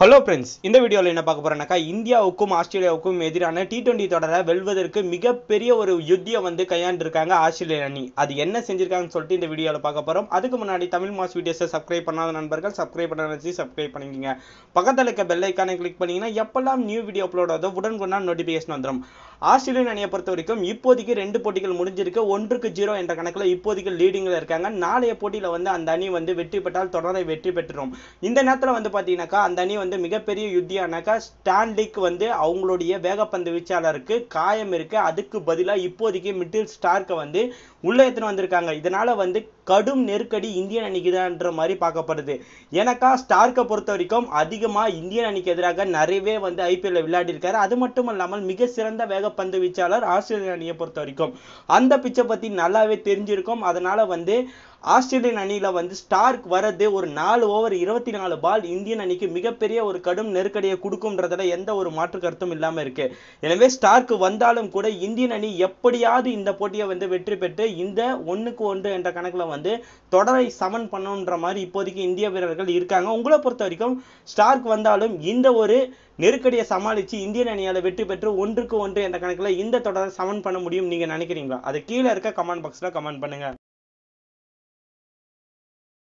hello friends இந்த வீடியோவில் என்ன பார்க்க போறேன்னாக்கா இந்தியாவுக்கும் ஆஸ்திரேலியாவுக்கும் எதிரான டி டுவெண்ட்டி தொடரை வெல்வதற்கு மிகப்பெரிய ஒரு யுத்தியை வந்து கையாண்டிருக்காங்க ஆஸ்திரேலிய அணி அது என்ன செஞ்சிருக்காங்கன்னு சொல்லிட்டு இந்த வீடியோவில் பார்க்க போகிறோம் அதுக்கு முன்னாடி தமிழ் மாஸ் வீடியோஸை சப்ஸ்கிரைப் பண்ணாத நண்பர்கள் சப்ஸ்கிரைப் பண்ண வச்சு சப்ஸ்கிரைப் பண்ணிக்கிங்க பக்கத்தில் இருக்க பெல் ஐக்கானை கிளிக் பண்ணிங்கன்னா எப்பெல்லாம் நியூ வீடியோ அப்லோட் ஆகுதோ உடனுக்குடன் நோட்டிஃபிகேஷன் வந்துடும் ஆஸ்திரேலியன் அணியை பொறுத்த வரைக்கும் இப்போதைக்கு ரெண்டு போட்டிகள் முடிஞ்சிருக்கு ஒன்றுக்கு ஜீரோ என்ற கணக்கில் இப்போதைக்கு லீடிங்கில் இருக்காங்க நாளைய போட்டியில் வந்து அந்த அணி வந்து வெற்றி பெற்றால் தொடரை வெற்றி பெற்றுரும் இந்த நேரத்தில் வந்து பார்த்தீங்கன்னாக்கா அந்த அணி வந்து வந்து மிகப்பெரிய யுத்தியானாக்கா ஸ்டான்லிக் வந்து அவங்களுடைய வேகப்பந்து வீச்சாளருக்கு காயம் இருக்கு அதுக்கு பதிலாக இப்போதைக்கு மிட்டில் ஸ்டார்க்கை வந்து உள்ளே எடுத்துன்னு வந்திருக்காங்க இதனால வந்து கடும் நெருக்கடி இந்தியன் அணிக்குதான்ற மாதிரி பார்க்கப்படுது எனக்கா ஸ்டார்க்கை பொறுத்த வரைக்கும் அதிகமாக இந்தியன் அணிக்கு எதிராக நிறையவே வந்து ஐபிஎல்ல விளையாடிருக்காரு அது மட்டும் இல்லாமல் மிக சிறந்த வேகப்பந்து வீச்சாளர் ஆஸ்திரேலிய அணியை பொறுத்த வரைக்கும் அந்த பிச்சை பற்றி நல்லாவே தெரிஞ்சிருக்கும் அதனால வந்து ஆஸ்திரேலியன் அணியில் வந்து ஸ்டார்க் வர்றது ஒரு நாலு ஓவர் இருபத்தி நாலு பால் இந்தியன் அணிக்கு மிகப்பெரிய ஒரு கடும் நெருக்கடியை கொடுக்கும்ன்றதுல எந்த ஒரு மாற்று கருத்தும் இல்லாமல் இருக்கு எனவே ஸ்டார்க் வந்தாலும் கூட இந்தியன் அணி எப்படியாவது இந்த போட்டியை வந்து வெற்றி பெற்று இந்த ஒன்றுக்கு ஒன்று என்ற கணக்கில் வந்து வந்து தொடரை சமன் பண்ணணுன்ற மாதிரி இப்போதைக்கு இந்திய வீரர்கள் இருக்காங்க உங்களை பொறுத்த வரைக்கும் ஸ்டார்க் வந்தாலும் இந்த ஒரு நெருக்கடியை சமாளித்து இந்தியன் அணியால் வெற்றி பெற்று ஒன்றுக்கு ஒன்று என்ற கணக்கில் இந்த தொடரை சமன் பண்ண முடியும் நீங்கள் நினைக்கிறீங்களா அது கீழே இருக்க கமெண்ட் பாக்ஸில் கமெண்ட் பண்ணுங்கள்